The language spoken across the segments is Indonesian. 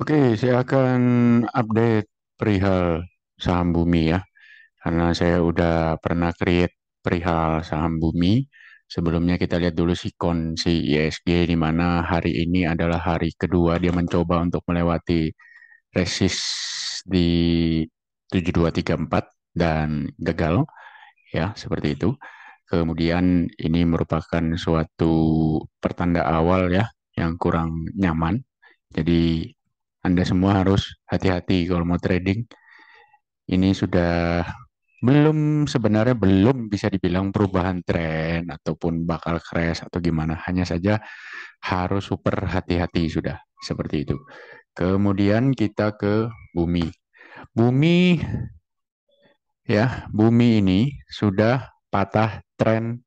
Oke, saya akan update perihal saham bumi ya. Karena saya udah pernah create perihal saham bumi. Sebelumnya kita lihat dulu sikon si ISG di mana hari ini adalah hari kedua dia mencoba untuk melewati resist di 7234 dan gagal ya seperti itu. Kemudian ini merupakan suatu pertanda awal ya yang kurang nyaman. Jadi anda semua harus hati-hati kalau mau trading. Ini sudah belum sebenarnya belum bisa dibilang perubahan tren ataupun bakal crash atau gimana hanya saja harus super hati-hati sudah seperti itu kemudian kita ke bumi bumi ya bumi ini sudah patah tren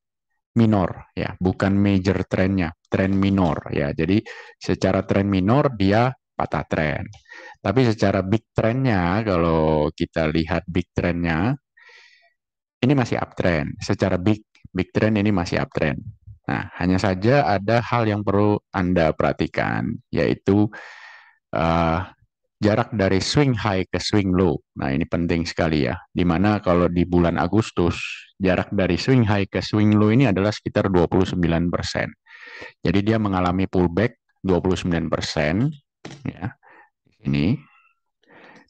minor ya bukan major trennya tren minor ya jadi secara tren minor dia patah tren. Tapi secara big trendnya, kalau kita lihat big trendnya, ini masih uptrend. Secara big big trend ini masih uptrend. Nah, hanya saja ada hal yang perlu Anda perhatikan, yaitu uh, jarak dari swing high ke swing low. Nah, ini penting sekali ya, dimana kalau di bulan Agustus, jarak dari swing high ke swing low ini adalah sekitar 29%. Jadi dia mengalami pullback 29%, ya ini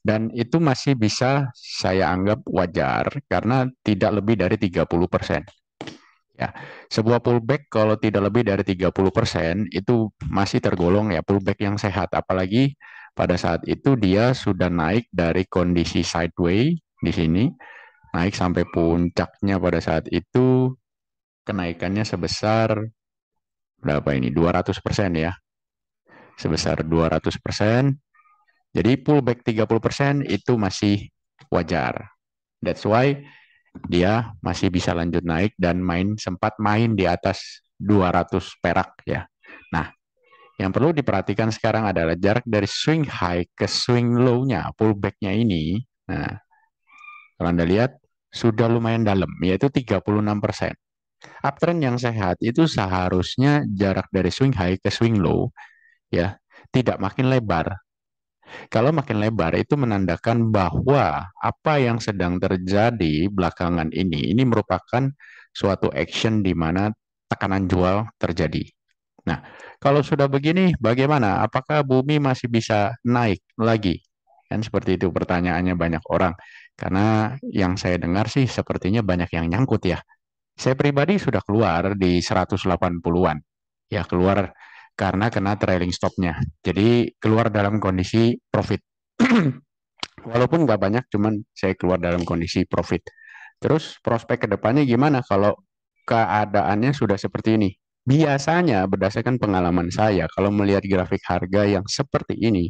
dan itu masih bisa saya anggap wajar karena tidak lebih dari 30 persen. Ya, sebuah pullback kalau tidak lebih dari 30 persen itu masih tergolong ya pullback yang sehat. Apalagi pada saat itu dia sudah naik dari kondisi sideways di sini, naik sampai puncaknya pada saat itu kenaikannya sebesar berapa ini? 200 persen ya sebesar 200%. Jadi pullback 30% itu masih wajar. That's why dia masih bisa lanjut naik dan main sempat main di atas 200 perak ya. Nah, yang perlu diperhatikan sekarang adalah jarak dari swing high ke swing low-nya, pullback-nya ini. Nah, kalau Anda lihat sudah lumayan dalam yaitu 36%. Uptrend yang sehat itu seharusnya jarak dari swing high ke swing low ya tidak makin lebar. Kalau makin lebar itu menandakan bahwa apa yang sedang terjadi belakangan ini ini merupakan suatu action di mana tekanan jual terjadi. Nah, kalau sudah begini bagaimana? Apakah bumi masih bisa naik lagi? Kan seperti itu pertanyaannya banyak orang. Karena yang saya dengar sih sepertinya banyak yang nyangkut ya. Saya pribadi sudah keluar di 180-an. Ya keluar karena kena trailing stopnya. Jadi keluar dalam kondisi profit. Walaupun nggak banyak, cuman saya keluar dalam kondisi profit. Terus prospek kedepannya gimana kalau keadaannya sudah seperti ini? Biasanya berdasarkan pengalaman saya, kalau melihat grafik harga yang seperti ini,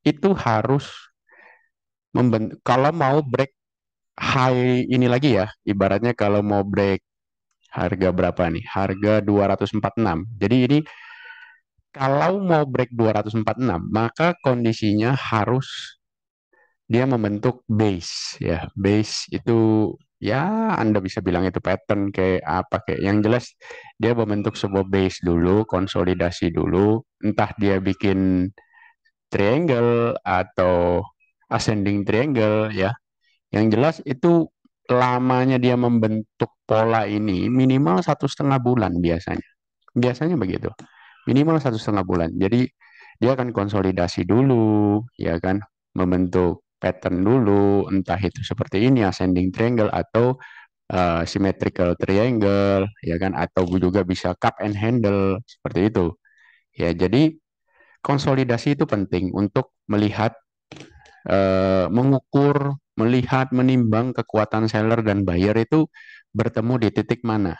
itu harus membentuk, kalau mau break high ini lagi ya, ibaratnya kalau mau break harga berapa nih? Harga 246. Jadi ini kalau mau break 246 maka kondisinya harus dia membentuk base ya base itu ya Anda bisa bilang itu pattern kayak apa kayak yang jelas dia membentuk sebuah base dulu konsolidasi dulu entah dia bikin triangle atau ascending triangle ya yang jelas itu lamanya dia membentuk pola ini minimal satu setengah bulan biasanya biasanya begitu minimal satu setengah bulan. Jadi dia akan konsolidasi dulu, ya kan, membentuk pattern dulu, entah itu seperti ini ascending triangle atau uh, symmetrical triangle, ya kan, atau juga bisa cup and handle seperti itu. Ya, jadi konsolidasi itu penting untuk melihat, uh, mengukur, melihat, menimbang kekuatan seller dan buyer itu bertemu di titik mana.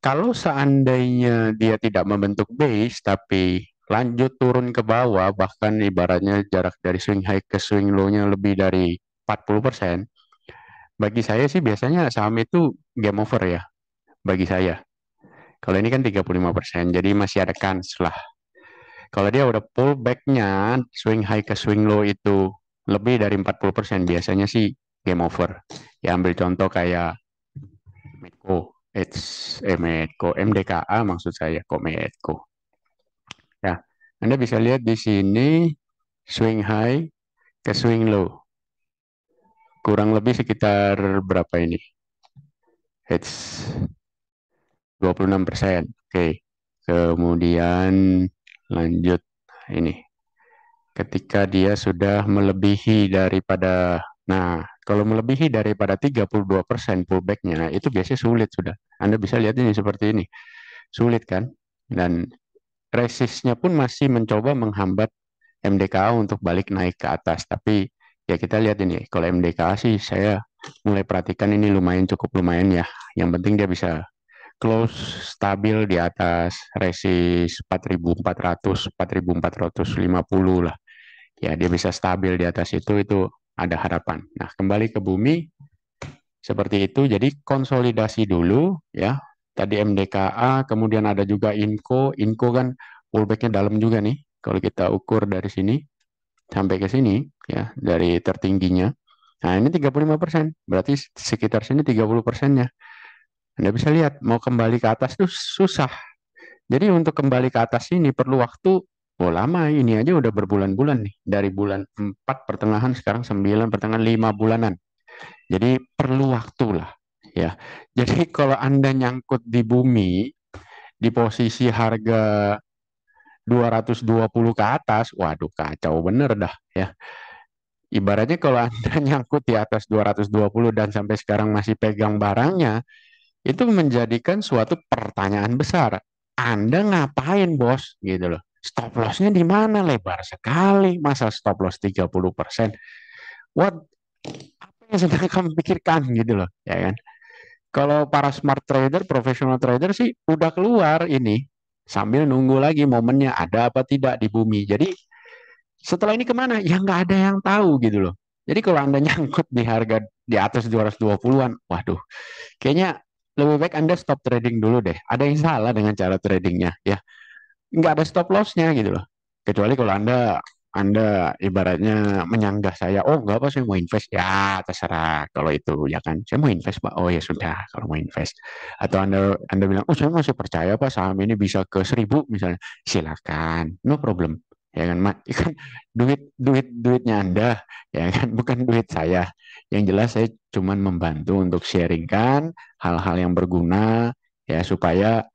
Kalau seandainya dia tidak membentuk base tapi lanjut turun ke bawah bahkan ibaratnya jarak dari swing high ke swing low-nya lebih dari 40%, bagi saya sih biasanya saham itu game over ya bagi saya. Kalau ini kan 35%, jadi masih ada kans lah. Kalau dia udah pull back nya swing high ke swing low itu lebih dari 40% biasanya sih game over. Ya ambil contoh kayak Oh. Eits, eh, MDKA maksud saya, kok Ya, Anda bisa lihat di sini swing high ke swing low. Kurang lebih sekitar berapa ini? Eits, 26 persen. Oke, kemudian lanjut ini. Ketika dia sudah melebihi daripada, nah kalau melebihi daripada 32 persen pullbacknya itu biasanya sulit sudah. Anda bisa lihat ini seperti ini, sulit kan? Dan resistnya pun masih mencoba menghambat MDKA untuk balik naik ke atas. Tapi ya kita lihat ini, kalau MDKA sih saya mulai perhatikan ini lumayan cukup lumayan ya. Yang penting dia bisa close stabil di atas resist 4400 4450 lah ya dia bisa stabil di atas itu itu ada harapan. Nah, kembali ke bumi seperti itu. Jadi konsolidasi dulu ya. Tadi MDKA, kemudian ada juga INCO. INCO kan pullbacknya dalam juga nih. Kalau kita ukur dari sini sampai ke sini ya dari tertingginya. Nah, ini 35%. Berarti sekitar sini 30%-nya. Anda bisa lihat mau kembali ke atas tuh susah. Jadi untuk kembali ke atas ini perlu waktu Oh lama ini aja udah berbulan-bulan nih dari bulan 4 pertengahan sekarang 9 pertengahan 5 bulanan. Jadi perlu waktu lah ya. Jadi kalau Anda nyangkut di bumi di posisi harga 220 ke atas, waduh kacau bener dah ya. Ibaratnya kalau Anda nyangkut di atas 220 dan sampai sekarang masih pegang barangnya, itu menjadikan suatu pertanyaan besar. Anda ngapain bos gitu loh Stop lossnya di mana? Lebar sekali. Masa stop loss 30%? What? Apa yang sedang kamu pikirkan gitu loh, ya kan? Kalau para smart trader, profesional trader sih udah keluar ini sambil nunggu lagi momennya ada apa tidak di bumi. Jadi setelah ini kemana? Ya nggak ada yang tahu gitu loh. Jadi kalau Anda nyangkut di harga di atas 220-an, waduh, kayaknya lebih baik Anda stop trading dulu deh. Ada yang salah dengan cara tradingnya ya nggak ada stop lossnya gitu loh kecuali kalau anda anda ibaratnya menyanggah saya, oh nggak apa saya mau invest, ya terserah kalau itu ya kan, saya mau invest pak, oh ya sudah kalau mau invest, atau anda anda bilang, oh saya masih percaya pak saham ini bisa ke seribu misalnya, silakan, no problem, ya kan, ya kan duit duit duitnya anda, ya kan, bukan duit saya, yang jelas saya cuma membantu untuk sharingkan hal-hal yang berguna, ya supaya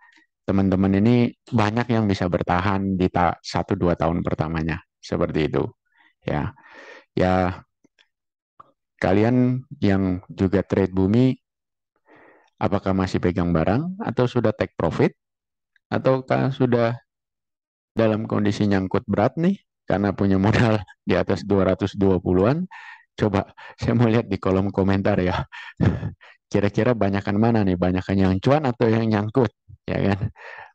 teman-teman ini banyak yang bisa bertahan di satu dua tahun pertamanya seperti itu ya ya kalian yang juga trade bumi apakah masih pegang barang atau sudah take profit ataukah sudah dalam kondisi nyangkut berat nih karena punya modal di atas 220-an coba saya mau lihat di kolom komentar ya kira-kira banyakan mana nih banyakan yang cuan atau yang nyangkut ya kan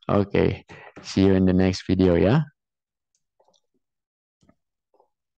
oke okay. see you in the next video ya